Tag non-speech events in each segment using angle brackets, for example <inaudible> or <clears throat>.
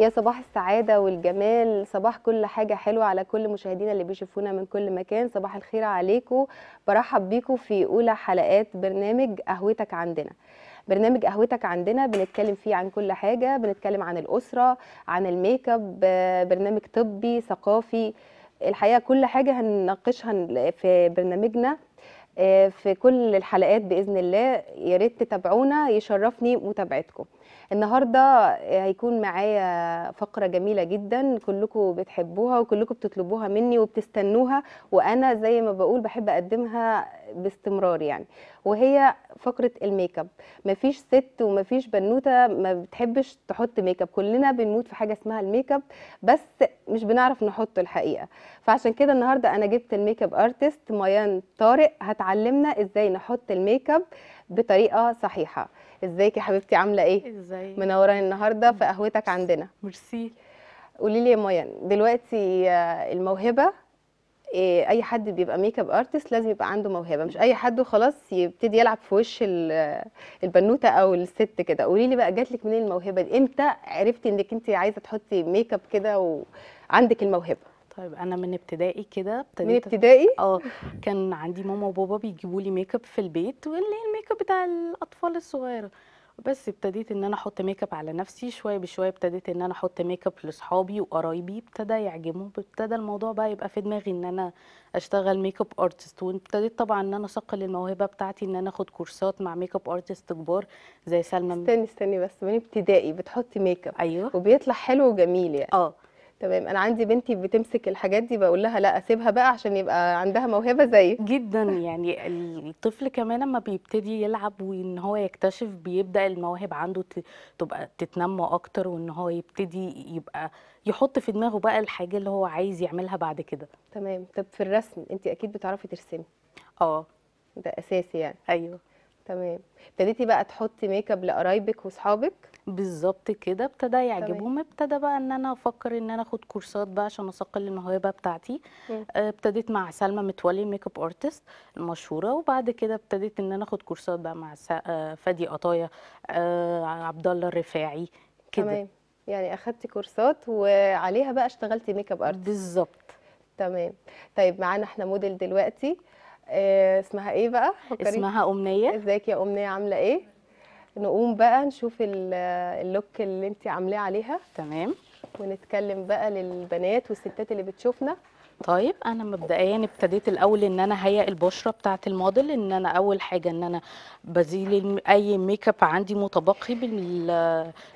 يا صباح السعادة والجمال صباح كل حاجة حلوة على كل مشاهدينا اللي بيشوفونا من كل مكان صباح الخير عليكم برحب بيكم في أولى حلقات برنامج قهوتك عندنا برنامج قهوتك عندنا بنتكلم فيه عن كل حاجة بنتكلم عن الأسرة عن الميك اب برنامج طبي ثقافي الحقيقة كل حاجة هنناقشها في برنامجنا في كل الحلقات باذن الله يا ريت تتابعونا يشرفني متابعتكم النهارده هيكون معايا فقره جميله جدا كلكم بتحبوها وكلكم بتطلبوها مني وبتستنوها وانا زي ما بقول بحب اقدمها باستمرار يعني وهي فقره الميك اب مفيش ست ومفيش بنوته ما بتحبش تحط ميك اب كلنا بنموت في حاجه اسمها الميك اب بس مش بنعرف نحط الحقيقه فعشان كده النهارده انا جبت الميك اب ارتست ميان طارق هتعلم علمنا ازاي نحط الميك اب بطريقه صحيحه ازيك يا حبيبتي عامله ايه ازاي منوره النهارده في قهوتك عندنا ميرسي قولي لي يا مايا دلوقتي آه، الموهبه آه، اي حد بيبقى ميك اب ارتست لازم يبقى عنده موهبه مش اي حد وخلاص يبتدي يلعب في وش آه، البنوته او الست كده قولي لي بقى جات لك منين الموهبه دي امتى عرفتي انك انت عايزه تحطي ميك اب كده وعندك الموهبه طيب انا من ابتدائي كده ابتديت من ابتدائي اه كان عندي ماما وبابا بيجيبوا لي ميك اب في البيت واللي هي الميك اب بتاع الاطفال الصغيره بس ابتديت ان انا احط ميك اب على نفسي شويه بشويه ابتديت ان انا احط ميك اب لاصحابي وقرايبي ابتدى يعجبهم ابتدى الموضوع بقى يبقى في دماغي ان انا اشتغل ميك اب ارتست وابتديت طبعا ان انا اثقل الموهبه بتاعتي ان انا اخد كورسات مع ميك اب ارتست كبار زي سلمى استني استني بس من ابتدائي بتحطي ميك اب ايوه وبيطلع حلو وجميل يعني اه تمام انا عندي بنتي بتمسك الحاجات دي بقول لها لا اسيبها بقى عشان يبقى عندها موهبه زي جدا <laughs> يعني الطفل كمان لما بيبتدي يلعب وان هو يكتشف بيبدا المواهب عنده تبقى تتنمى اكتر وان هو يبتدي يبقى يحط في دماغه بقى الحاجه اللي هو عايز يعملها بعد كده تمام طب في الرسم انت اكيد بتعرفي ترسمي اه ده اساسي يعني ايوه تمام ابتديتي بقى تحطي ميك اب لقرايبك واصحابك بالظبط كده ابتدى يعجبهم ابتدى بقى ان انا افكر ان انا اخد كورسات بقى عشان اثقل الموهبه بتاعتي آه، ابتديت مع سلمى متولي ميك اب ارتست المشهوره وبعد كده ابتديت ان انا اخد كورسات بقى مع آه، فادي قطايا آه، عبد الله الرفاعي كده تمام يعني اخدتي كورسات وعليها بقى اشتغلتي ميك اب ارتست بالظبط تمام طيب معانا احنا موديل دلوقتي اسمها ايه بقى؟ اسمها امنيه ازيك يا امنيه عامله ايه؟ نقوم بقى نشوف اللوك اللي انت عاملاه عليها تمام ونتكلم بقى للبنات والستات اللي بتشوفنا طيب انا مبدئيا ابتديت الاول ان انا هيئ البشره بتاعه الموديل ان انا اول حاجه ان انا بزيل اي ميك اب عندي متبقي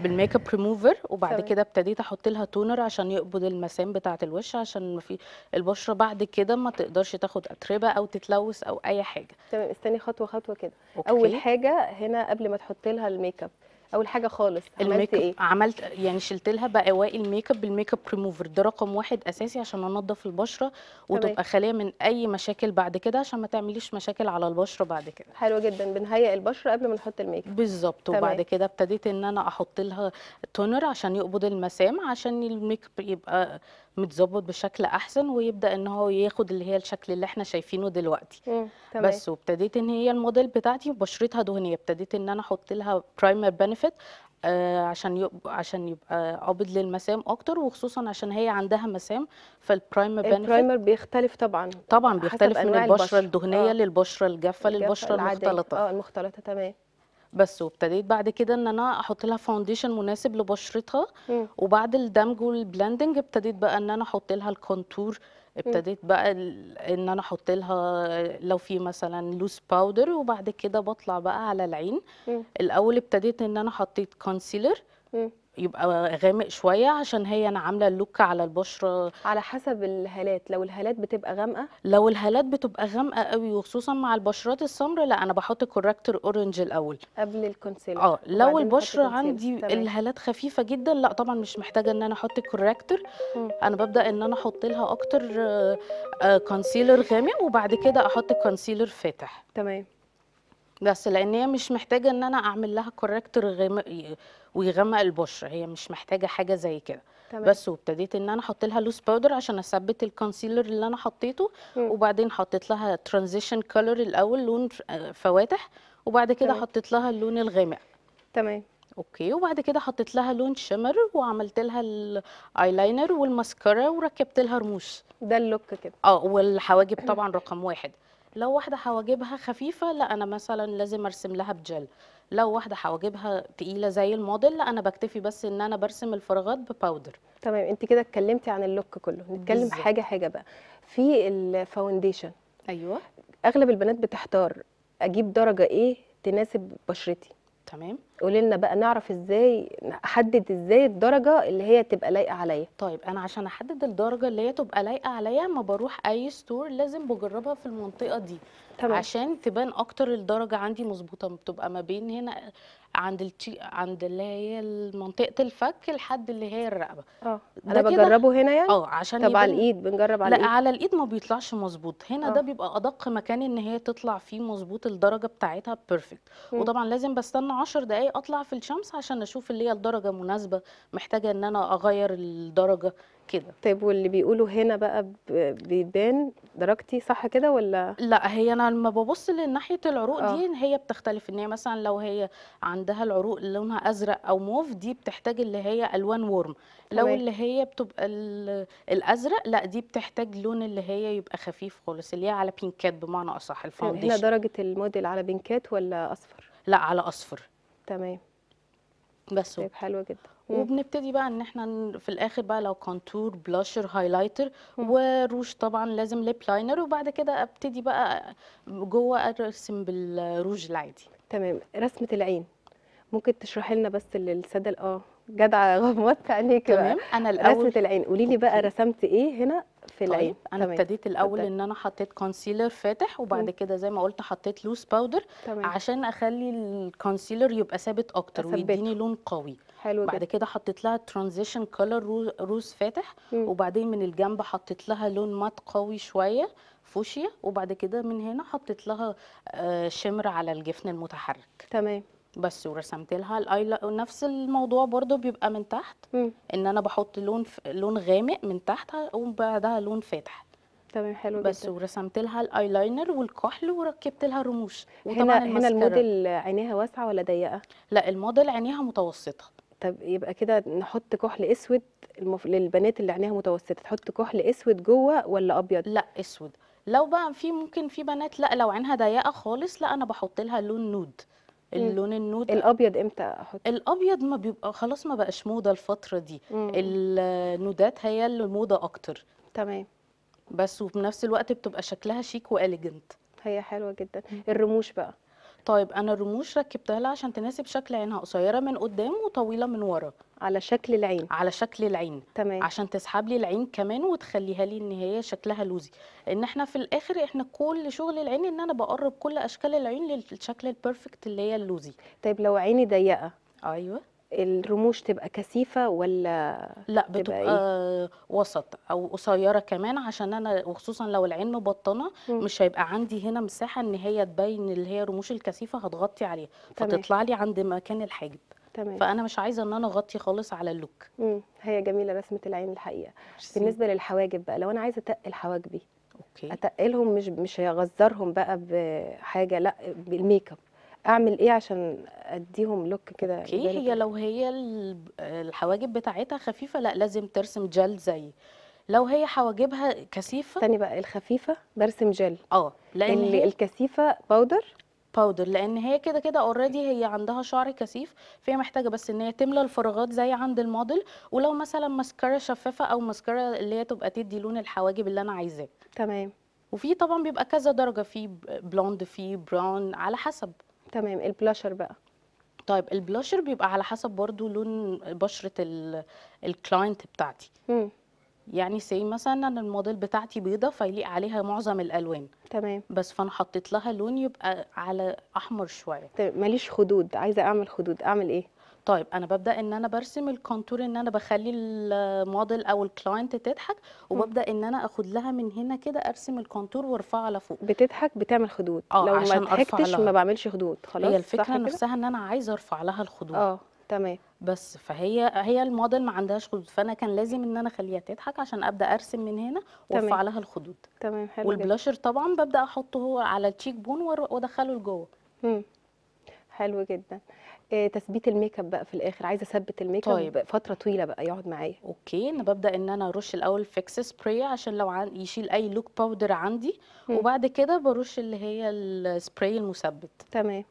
بالميك اب ريموفر وبعد طيب. كده ابتديت احط لها تونر عشان يقبض المسام بتاعه الوش عشان ما في البشره بعد كده ما تقدرش تاخد اتربه او تتلوث او اي حاجه تمام طيب. استني خطوه خطوه كده اول حاجه هنا قبل ما تحط لها الميك اب اول حاجه خالص عملت ايه عملت يعني شلت لها بقى اوائل الميك اب بالميك اب ريموفر ده رقم واحد اساسي عشان انضف البشره وتبقى خاليه من اي مشاكل بعد كده عشان ما تعمليش مشاكل على البشره بعد كده حلو جدا بنهيئ البشره قبل ما نحط الميك اب بالظبط وبعد كده ابتديت ان انا احط لها تونر عشان يقبض المسام عشان الميك اب يبقى متظبط بشكل احسن ويبدا ان هو ياخد اللي هي الشكل اللي احنا شايفينه دلوقتي مم. تمام. بس وابتديت ان هي الموديل بتاعتي بشرتها دهنيه ابتديت ان انا احط لها برايمر بنفيت آه عشان يبقى عشان يبقى قابض للمسام اكتر وخصوصا عشان هي عندها مسام فالبرايمر بنفيت البرايمر بيختلف طبعا طبعا بيختلف من البشره الدهنيه آه. للبشره الجافه للبشره المختلطه اه المختلطه تمام بس وابتديت بعد كده ان انا احط لها فاونديشن مناسب لبشرتها م. وبعد الدمج والبلندنج ابتديت بقى ان انا احط لها الكونتور ابتديت بقى ان انا احط لها لو في مثلا لوس باودر وبعد كده بطلع بقى على العين م. الاول ابتديت ان انا حطيت كونسيلر يبقى غامق شويه عشان هي انا عامله اللوك على البشره على حسب الهالات لو الهالات بتبقى غامقه لو الهالات بتبقى غامقه قوي وخصوصا مع البشرات السمراء لا انا بحط كوركتر اورنج الاول قبل الكونسيلر اه لو البشره عندي الهالات خفيفه جدا لا طبعا مش محتاجه ان انا احط كوركتر انا ببدا ان انا احط لها اكتر كونسيلر آه، آه، غامق وبعد كده احط كونسيلر فاتح تمام بس لان هي مش محتاجه ان انا اعمل لها كوركتر ويغمق البشره هي مش محتاجه حاجه زي كده تمام. بس وابتديت ان انا احط لها لوس باودر عشان اثبت الكونسيلر اللي انا حطيته وبعدين حطيت لها ترانزيشن كولر الاول لون فواتح وبعد كده حطيت لها اللون الغامق تمام اوكي وبعد كده حطيت لها لون شمر وعملت لها الايلاينر والماسكارا وركبت لها رموش ده اللوك كده اه والحواجب طبعا رقم واحد لو واحده حواجبها خفيفه لا انا مثلا لازم ارسم لها بجل لو واحده حواجبها تقيله زي الموديل لا انا بكتفي بس ان انا برسم الفراغات بباودر تمام انت كده اتكلمتي عن اللوك كله نتكلم بالزبط. حاجه حاجه بقى في الفاونديشن ايوه اغلب البنات بتحتار اجيب درجه ايه تناسب بشرتي تمام قولي لنا بقى نعرف ازاي احدد ازاي الدرجه اللي هي تبقى لايقه عليا طيب انا عشان احدد الدرجه اللي هي تبقى لايقه عليا ما بروح اي ستور لازم بجربها في المنطقه دي تمام. عشان تبان اكتر الدرجه عندي مظبوطه بتبقى ما بين هنا عند التي... عند اللي هي منطقه الفك لحد اللي هي الرقبه اه انا بجربه هنا يعني اه عشان طب يبن... على الايد بنجرب على لا على الايد ما بيطلعش مظبوط هنا أوه. ده آه. بيبقى ادق مكان ان هي تطلع فيه مظبوط الدرجه بتاعتها بيرفكت وطبعا لازم بستنى 10 دقائق اطلع في الشمس عشان اشوف اللي هي الدرجه مناسبه محتاجه ان انا اغير الدرجه كده طيب واللي بيقولوا هنا بقى بيبان درجتي صح كده ولا لا هي انا لما ببص لناحيه العروق دي دي آه. هي بتختلف ان هي مثلا لو هي عندها العروق لونها ازرق او موف دي بتحتاج اللي هي الوان ورم لو اللي هي بتبقى الازرق لا دي بتحتاج لون اللي هي يبقى خفيف خالص اللي هي على بينكات بمعنى اصح الفاونديشن هنا درجه الموديل على بينكات ولا اصفر لا على اصفر تمام بس طيب حلوه جدا وبنبتدي بقى ان احنا في الاخر بقى لو كونتور بلاشر هايلايتر وروج طبعا لازم ليب لاينر وبعد كده ابتدي بقى جوه ارسم بالروج العادي تمام رسمه العين ممكن تشرحي لنا بس للساده اه جدعه <laughs> غمضت عينيك تمام انا الاول رسمه العين قولي لي بقى رسمت ايه هنا في طيب. العين انا ابتديت الاول ان انا حطيت كونسيلر فاتح وبعد كده زي ما قلت حطيت لوس باودر تمام. عشان اخلي الكونسيلر يبقى ثابت اكتر ويديني لون قوي حلو بعد كده حطيت لها ترانزيشن كولر روز فاتح مم. وبعدين من الجنب حطيت لها لون مات قوي شويه فوشيا وبعد كده من هنا حطيت لها آه، شمر على الجفن المتحرك تمام بس ورسمت لها الاي نفس الموضوع برده بيبقى من تحت مم. ان انا بحط لون ف... لون غامق من تحت وبعدها لون فاتح تمام حلو بس جدا. ورسمت لها الاي لاينر والكحل وركبت لها رموش وطبعا هنا, هنا الموديل عينيها واسعه ولا ضيقه لا الموديل عينيها متوسطه طب يبقى كده نحط كحل اسود المف... للبنات اللي عينيها متوسطه تحط كحل اسود جوه ولا ابيض لا اسود لو بقى في ممكن في بنات لا لو عينها ضيقه خالص لا انا بحط لها لون نود اللون النود الابيض امتى احط الابيض ما بيبقى خلاص ما بقاش موضه الفتره دي مم. النودات هي اللي موضه اكتر تمام بس وفي نفس الوقت بتبقى شكلها شيك واليجنت هي حلوه جدا الرموش بقى طيب انا الرموش ركبتها لها عشان تناسب شكل عينها قصيره من قدام وطويله من ورا على شكل العين على شكل العين تمام عشان تسحب لي العين كمان وتخليها لي ان هي شكلها لوزي لان احنا في الاخر احنا كل شغل العين ان انا بقرب كل اشكال العين للشكل البيرفكت اللي هي اللوزي طيب لو عيني ضيقه ايوه الرموش تبقى كثيفه ولا لا بتبقى, إيه؟ وسط او قصيره كمان عشان انا وخصوصا لو العين مبطنه مش هيبقى عندي هنا مساحه ان هي تبين اللي هي الرموش الكثيفه هتغطي عليها فتطلع لي عند مكان الحاجب تمام. فانا مش عايزه ان انا اغطي خالص على اللوك امم هي جميله رسمه العين الحقيقه مرسي. بالنسبه للحواجب بقى لو انا عايزه اتقل حواجبي اوكي اتقلهم مش مش هغزرهم بقى بحاجه لا بالميك اب اعمل ايه عشان اديهم لوك كده اوكي هي لو هي الحواجب بتاعتها خفيفه لا لازم ترسم جل زي لو هي حواجبها كثيفه تاني بقى الخفيفه برسم جل اه لان اللي الكثيفه باودر باودر لان هي كده كده اوريدي هي عندها شعر كثيف فهي محتاجه بس ان هي تملى الفراغات زي عند الموديل ولو مثلا ماسكارا شفافه او ماسكارا اللي هي تبقى تدي لون الحواجب اللي انا عايزاه تمام وفي طبعا بيبقى كذا درجه في بلوند في براون على حسب تمام البلاشر بقى طيب البلاشر بيبقى على حسب برضو لون بشرة الكلاينت بتاعتي مم. يعني سي مثلا ان الموديل بتاعتي بيضه فيليق عليها معظم الالوان تمام بس فانا حطيت لها لون يبقى على احمر شويه طيب ماليش خدود عايزه اعمل خدود اعمل ايه طيب انا ببدا ان انا برسم الكونتور ان انا بخلي الموديل او الكلاينت تضحك وببدا ان انا اخد لها من هنا كده ارسم الكونتور وارفعها لفوق بتضحك بتعمل خدود آه لو عشان ما ضحكتش ما بعملش خدود خلاص هي الفكره نفسها ان انا عايزه ارفع لها الخدود اه تمام بس فهي هي الموديل ما عندهاش خدود فانا كان لازم ان انا اخليها تضحك عشان ابدا ارسم من هنا وارفع لها الخدود تمام حلو والبلاشر طبعا ببدا احطه على التشيك بون وادخله لجوه حلو جدا آه، تثبيت الميك اب بقى في الاخر عايزه اثبت الميك اب طيب. فتره طويله بقى يقعد معايا اوكي انا ببدا ان انا ارش الاول فيكس سبراي عشان لو عن... يشيل اي لوك باودر عندي م. وبعد كده برش اللي هي السبراي المثبت تمام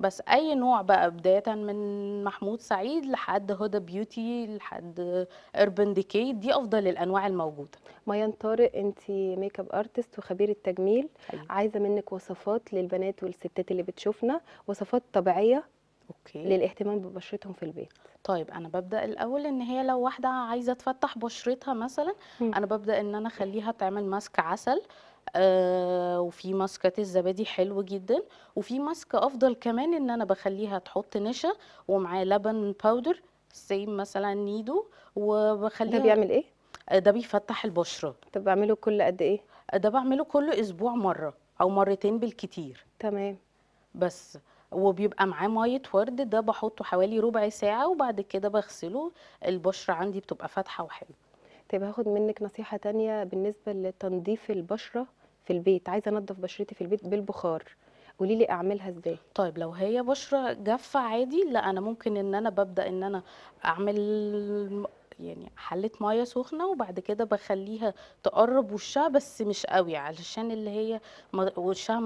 بس اي نوع بقى بدايه من محمود سعيد لحد هدى بيوتي لحد اربن ديكي دي افضل الانواع الموجوده ميان طارق انت ميك اب ارتست وخبيره تجميل أيوة. عايزه منك وصفات للبنات والستات اللي بتشوفنا وصفات طبيعيه اوكي للاهتمام ببشرتهم في البيت طيب انا ببدا الاول ان هي لو واحده عايزه تفتح بشرتها مثلا م. انا ببدا ان انا اخليها تعمل ماسك عسل آه وفي ماسكات الزبادي حلو جدا وفي ماسك افضل كمان ان انا بخليها تحط نشا ومعاه لبن باودر سيم مثلا نيدو وبخليها ده بيعمل ايه آه، ده بيفتح البشره طب بعمله كل قد ايه آه، ده بعمله كل اسبوع مره او مرتين بالكتير تمام بس وبيبقى معاه ميه ورد ده بحطه حوالي ربع ساعه وبعد كده بغسله البشره عندي بتبقى فاتحه وحلوه طيب هاخد منك نصيحه تانية بالنسبه لتنظيف البشره في البيت عايزه انضف بشرتي في البيت بالبخار قولي لي اعملها ازاي طيب لو هي بشره جافه عادي لا انا ممكن ان انا ببدا ان انا اعمل يعني حلة ميه سخنه وبعد كده بخليها تقرب وشها بس مش قوي علشان اللي هي وشها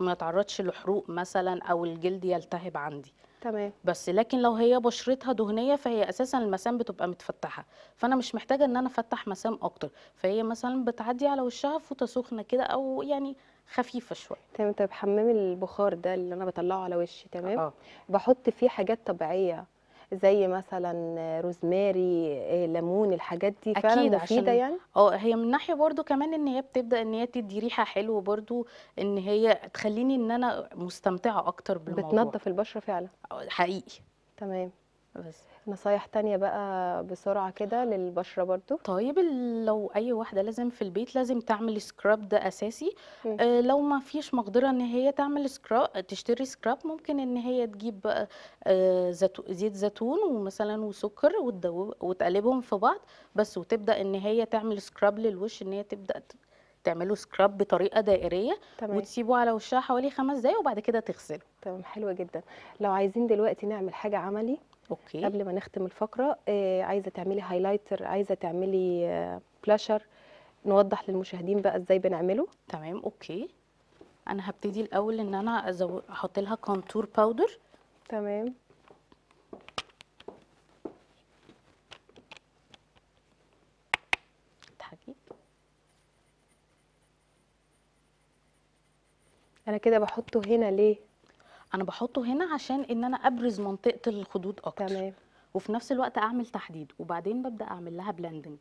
ما, يتعرضش لحروق مثلا او الجلد يلتهب عندي تمام بس لكن لو هي بشرتها دهنيه فهي اساسا المسام بتبقى متفتحه فانا مش محتاجه ان انا افتح مسام اكتر فهي مثلا بتعدي على وشها فوطه سخنه كده او يعني خفيفه شويه تمام طب حمام البخار ده اللي انا بطلعه على وشي تمام آه. بحط فيه حاجات طبيعيه زي مثلا روزماري آه، ليمون الحاجات دي فعلا أكيد مفيده يعني اه هي من ناحيه برده كمان ان هي بتبدا ان هي تدي ريحه حلوه برده ان هي تخليني ان انا مستمتعه اكتر بالموضوع بتنظف البشره فعلا آه، حقيقي تمام بس نصايح تانية بقى بسرعة كده للبشرة برضو طيب لو أي واحدة لازم في البيت لازم تعمل سكراب ده أساسي آه لو ما فيش مقدرة إن هي تعمل سكراب تشتري سكراب ممكن إن هي تجيب آه زيت, زيت زيتون ومثلا وسكر وتقلبهم في بعض بس وتبدأ إن هي تعمل سكراب للوش إن هي تبدأ تعمله سكراب بطريقه دائريه تمام. وتسيبه على وشها حوالي خمس دقايق وبعد كده تغسله تمام حلوه جدا لو عايزين دلوقتي نعمل حاجه عملي اوكي قبل ما نختم الفقره آه، عايزه تعملي هايلايتر عايزه تعملي بلاشر آه، نوضح للمشاهدين بقى ازاي بنعمله تمام اوكي انا هبتدي الاول ان انا احط لها كونتور باودر تمام انا كده بحطه هنا ليه انا بحطه هنا عشان ان انا ابرز منطقه الخدود اكتر تمام وفي نفس الوقت اعمل تحديد وبعدين ببدا اعمل لها بلندنج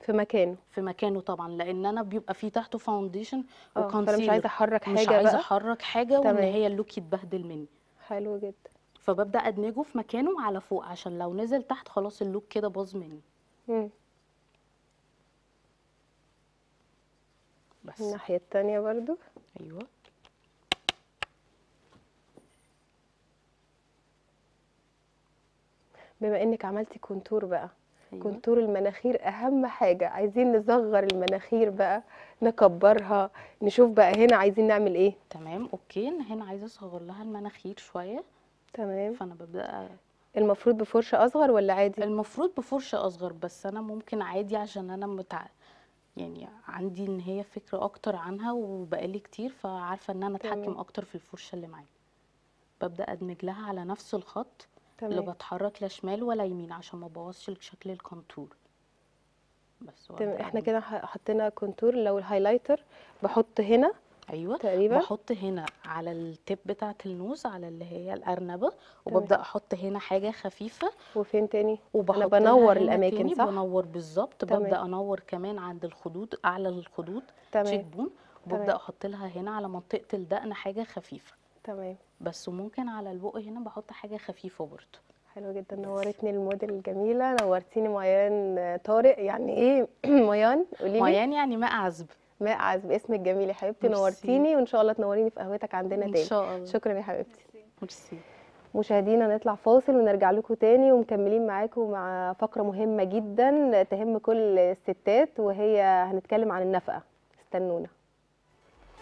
في مكانه في مكانه طبعا لان انا بيبقى فيه تحته فاونديشن آه، وكونسيلر فانا مش عايزه احرك حاجه مش عايزه احرك حاجه وان هي اللوك يتبهدل مني حلو جدا فببدا ادمجه في مكانه على فوق عشان لو نزل تحت خلاص اللوك كده باظ مني مم. بس الناحيه الثانيه برضو ايوه بما انك عملتي كونتور بقى أيوة. كونتور المناخير اهم حاجه عايزين نصغر المناخير بقى نكبرها نشوف بقى هنا عايزين نعمل ايه تمام اوكي هنا عايزه اصغر لها المناخير شويه تمام فانا ببدا المفروض بفرشه اصغر ولا عادي المفروض بفرشه اصغر بس انا ممكن عادي عشان انا متع... يعني عندي ان هي فكره اكتر عنها وبقالي كتير فعارفه ان انا اتحكم اكتر في الفرشه اللي معايا ببدا ادمج لها على نفس الخط لا اللي بتحرك لا شمال ولا يمين عشان ما ابوظش شكل الكونتور بس تمام احنا يعني. كده حطينا كونتور لو الهايلايتر بحط هنا ايوه تقريبا بحط هنا على التيب بتاعه النوز على اللي هي الارنبه وببدا احط هنا حاجه خفيفه وفين تاني وبحط انا بنور الاماكن صح بنور بالظبط ببدا انور كمان عند الخدود اعلى الخدود تشيك بون وببدا احط لها هنا على منطقه الدقن حاجه خفيفه تمام بس وممكن على البق هنا بحط حاجه خفيفه برضه حلو جدا نورتني الموديل الجميله نورتيني ميان آه، طارق يعني ايه <clears throat> ميان قولي ميان يعني ماء عذب ماء عذب اسمك جميل يا حبيبتي نورتيني وان شاء الله تنوريني في قهوتك عندنا تاني ان شاء الله شكرا يا حبيبتي ميرسي مشاهدينا نطلع فاصل ونرجع لكم تاني ومكملين معاكم مع فقره مهمه جدا تهم كل الستات وهي هنتكلم عن النفقه استنونا